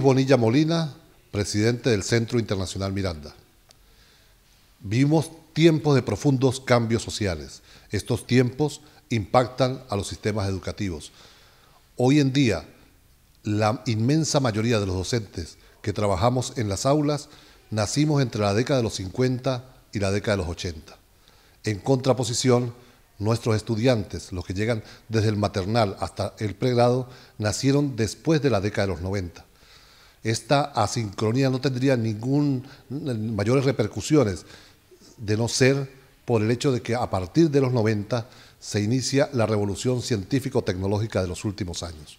Bonilla Molina, presidente del Centro Internacional Miranda. Vivimos tiempos de profundos cambios sociales. Estos tiempos impactan a los sistemas educativos. Hoy en día, la inmensa mayoría de los docentes que trabajamos en las aulas nacimos entre la década de los 50 y la década de los 80. En contraposición, nuestros estudiantes, los que llegan desde el maternal hasta el pregrado, nacieron después de la década de los 90 esta asincronía no tendría ningún mayores repercusiones de no ser por el hecho de que a partir de los 90 se inicia la revolución científico-tecnológica de los últimos años.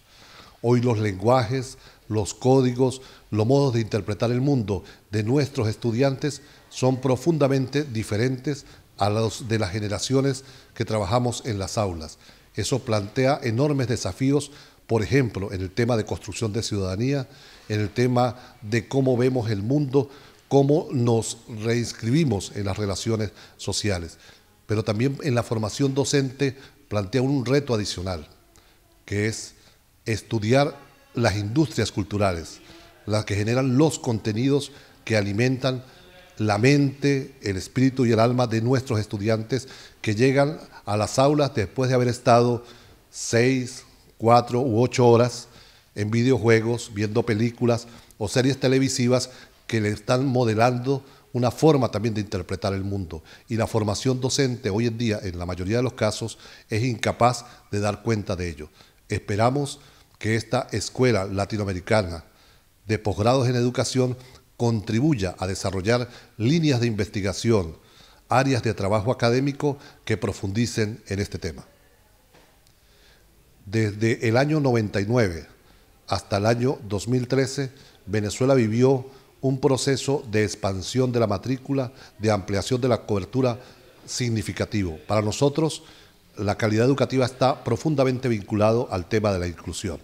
Hoy los lenguajes, los códigos, los modos de interpretar el mundo de nuestros estudiantes son profundamente diferentes a los de las generaciones que trabajamos en las aulas. Eso plantea enormes desafíos por ejemplo, en el tema de construcción de ciudadanía, en el tema de cómo vemos el mundo, cómo nos reinscribimos en las relaciones sociales. Pero también en la formación docente plantea un reto adicional, que es estudiar las industrias culturales, las que generan los contenidos que alimentan la mente, el espíritu y el alma de nuestros estudiantes que llegan a las aulas después de haber estado seis, cuatro u ocho horas en videojuegos, viendo películas o series televisivas que le están modelando una forma también de interpretar el mundo. Y la formación docente hoy en día, en la mayoría de los casos, es incapaz de dar cuenta de ello. Esperamos que esta escuela latinoamericana de posgrados en educación contribuya a desarrollar líneas de investigación, áreas de trabajo académico que profundicen en este tema. Desde el año 99 hasta el año 2013, Venezuela vivió un proceso de expansión de la matrícula, de ampliación de la cobertura significativo. Para nosotros, la calidad educativa está profundamente vinculado al tema de la inclusión.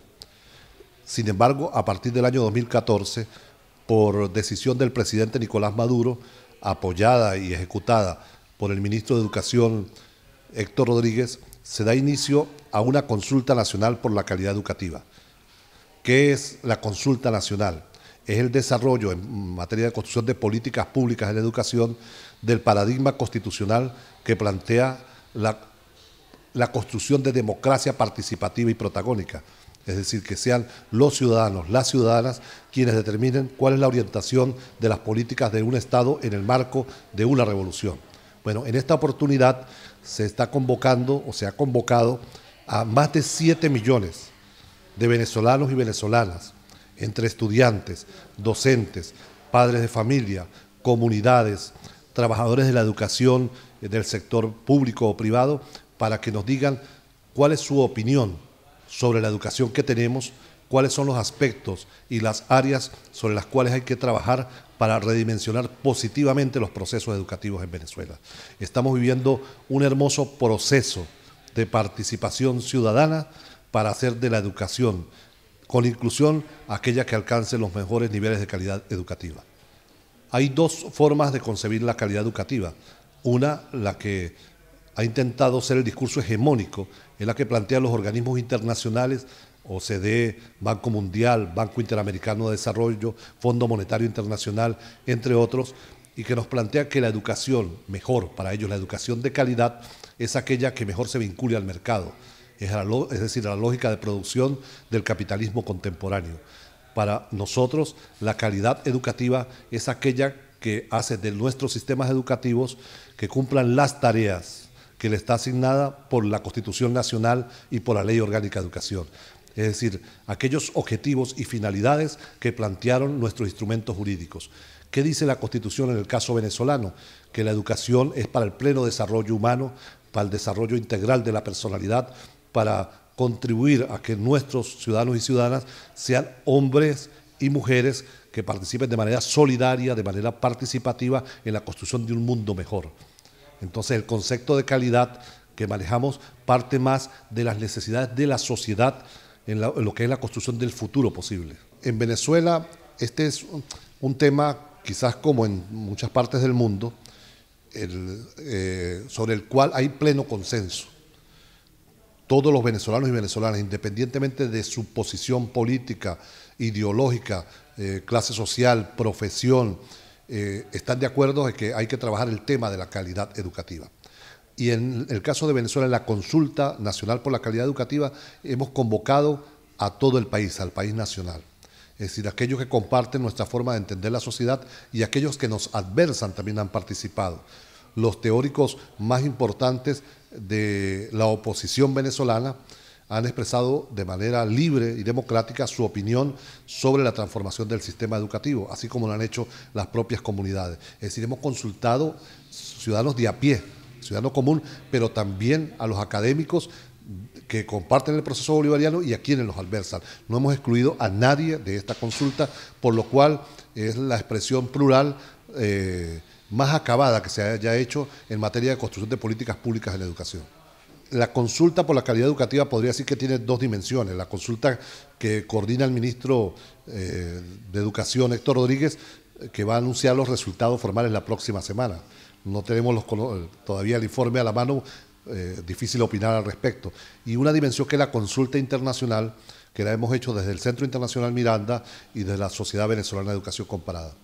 Sin embargo, a partir del año 2014, por decisión del presidente Nicolás Maduro, apoyada y ejecutada por el ministro de Educación Héctor Rodríguez, se da inicio a una consulta nacional por la calidad educativa. ¿Qué es la consulta nacional? Es el desarrollo en materia de construcción de políticas públicas en la educación del paradigma constitucional que plantea la, la construcción de democracia participativa y protagónica. Es decir, que sean los ciudadanos, las ciudadanas, quienes determinen cuál es la orientación de las políticas de un Estado en el marco de una revolución. Bueno, en esta oportunidad se está convocando o se ha convocado a más de 7 millones de venezolanos y venezolanas, entre estudiantes, docentes, padres de familia, comunidades, trabajadores de la educación eh, del sector público o privado, para que nos digan cuál es su opinión sobre la educación que tenemos, cuáles son los aspectos y las áreas sobre las cuales hay que trabajar para redimensionar positivamente los procesos educativos en Venezuela. Estamos viviendo un hermoso proceso de participación ciudadana para hacer de la educación con inclusión aquella que alcance los mejores niveles de calidad educativa. Hay dos formas de concebir la calidad educativa. Una, la que ha intentado ser el discurso hegemónico, es la que plantean los organismos internacionales, OCDE, Banco Mundial, Banco Interamericano de Desarrollo, Fondo Monetario Internacional, entre otros, y que nos plantea que la educación, mejor para ellos, la educación de calidad, es aquella que mejor se vincule al mercado, es, es decir, a la lógica de producción del capitalismo contemporáneo. Para nosotros, la calidad educativa es aquella que hace de nuestros sistemas educativos que cumplan las tareas que le está asignada por la Constitución Nacional y por la Ley Orgánica de Educación. Es decir, aquellos objetivos y finalidades que plantearon nuestros instrumentos jurídicos. ¿Qué dice la Constitución en el caso venezolano? Que la educación es para el pleno desarrollo humano para el desarrollo integral de la personalidad, para contribuir a que nuestros ciudadanos y ciudadanas sean hombres y mujeres que participen de manera solidaria, de manera participativa en la construcción de un mundo mejor. Entonces el concepto de calidad que manejamos parte más de las necesidades de la sociedad en, lo que es la construcción del futuro posible. En Venezuela este es un tema, quizás como en muchas partes del mundo, eh, sobre el cual hay pleno consenso. Todos los venezolanos y venezolanas, independientemente de su posición política, ideológica, eh, clase social, profesión, eh, están de acuerdo en que hay que trabajar el tema de la calidad educativa. Y en el caso de Venezuela, en la consulta nacional por la calidad educativa, hemos convocado a todo el país, al país nacional es decir, aquellos que comparten nuestra forma de entender la sociedad y aquellos que nos adversan también han participado los teóricos más importantes de la oposición venezolana han expresado de manera libre y democrática su opinión sobre la transformación del sistema educativo, así como lo han hecho las propias comunidades. Es decir, hemos consultado ciudadanos de a pie, ciudadanos común, pero también a los académicos que comparten el proceso bolivariano y a quienes los adversan. No hemos excluido a nadie de esta consulta, por lo cual es la expresión plural eh, más acabada que se haya hecho en materia de construcción de políticas públicas en la educación. La consulta por la calidad educativa podría decir que tiene dos dimensiones. La consulta que coordina el ministro eh, de Educación, Héctor Rodríguez, que va a anunciar los resultados formales la próxima semana. No tenemos todavía el informe a la mano, eh, difícil opinar al respecto. Y una dimensión que es la consulta internacional, que la hemos hecho desde el Centro Internacional Miranda y desde la Sociedad Venezolana de Educación Comparada.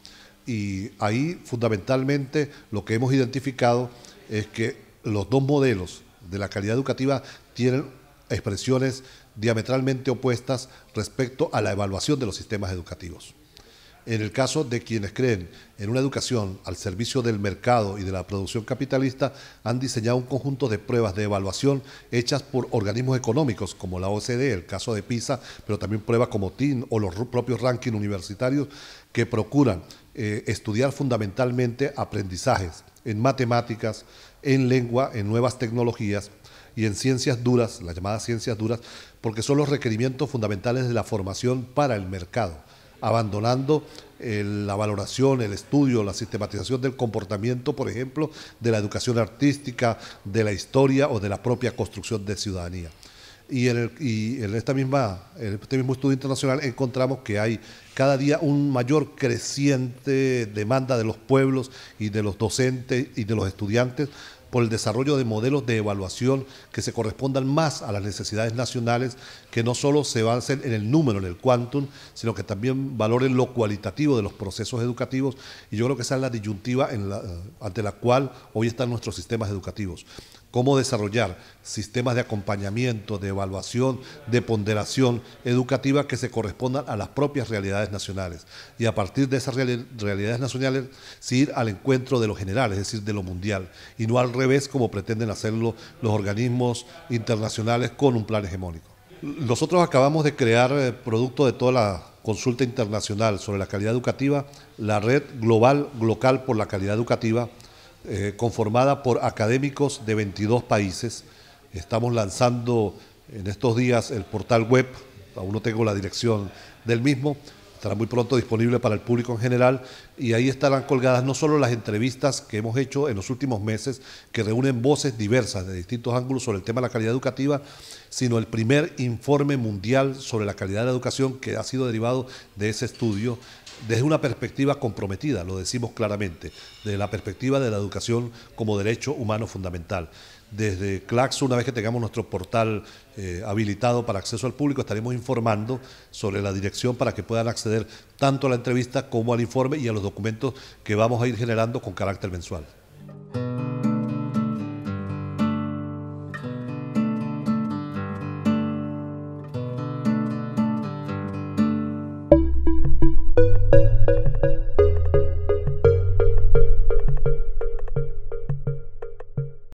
Y ahí fundamentalmente lo que hemos identificado es que los dos modelos de la calidad educativa tienen expresiones diametralmente opuestas respecto a la evaluación de los sistemas educativos. En el caso de quienes creen en una educación al servicio del mercado y de la producción capitalista, han diseñado un conjunto de pruebas de evaluación hechas por organismos económicos como la OCDE, el caso de PISA, pero también pruebas como TIN o los propios rankings universitarios que procuran eh, estudiar fundamentalmente aprendizajes en matemáticas, en lengua, en nuevas tecnologías y en ciencias duras, las llamadas ciencias duras, porque son los requerimientos fundamentales de la formación para el mercado abandonando la valoración, el estudio, la sistematización del comportamiento, por ejemplo, de la educación artística, de la historia o de la propia construcción de ciudadanía. Y en, esta misma, en este mismo estudio internacional encontramos que hay cada día un mayor creciente demanda de los pueblos y de los docentes y de los estudiantes por el desarrollo de modelos de evaluación que se correspondan más a las necesidades nacionales, que no solo se basen en el número, en el quantum, sino que también valoren lo cualitativo de los procesos educativos. Y yo creo que esa es la disyuntiva ante la cual hoy están nuestros sistemas educativos cómo desarrollar sistemas de acompañamiento, de evaluación, de ponderación educativa que se correspondan a las propias realidades nacionales. Y a partir de esas realidades nacionales, sí ir al encuentro de lo general, es decir, de lo mundial, y no al revés como pretenden hacerlo los organismos internacionales con un plan hegemónico. Nosotros acabamos de crear, eh, producto de toda la consulta internacional sobre la calidad educativa, la red global local por la calidad educativa, eh, conformada por académicos de 22 países. Estamos lanzando en estos días el portal web, aún no tengo la dirección del mismo, estará muy pronto disponible para el público en general y ahí estarán colgadas no solo las entrevistas que hemos hecho en los últimos meses, que reúnen voces diversas de distintos ángulos sobre el tema de la calidad educativa, sino el primer informe mundial sobre la calidad de la educación que ha sido derivado de ese estudio desde una perspectiva comprometida, lo decimos claramente, desde la perspectiva de la educación como derecho humano fundamental. Desde Claxo, una vez que tengamos nuestro portal eh, habilitado para acceso al público, estaremos informando sobre la dirección para que puedan acceder tanto a la entrevista como al informe y a los documentos que vamos a ir generando con carácter mensual.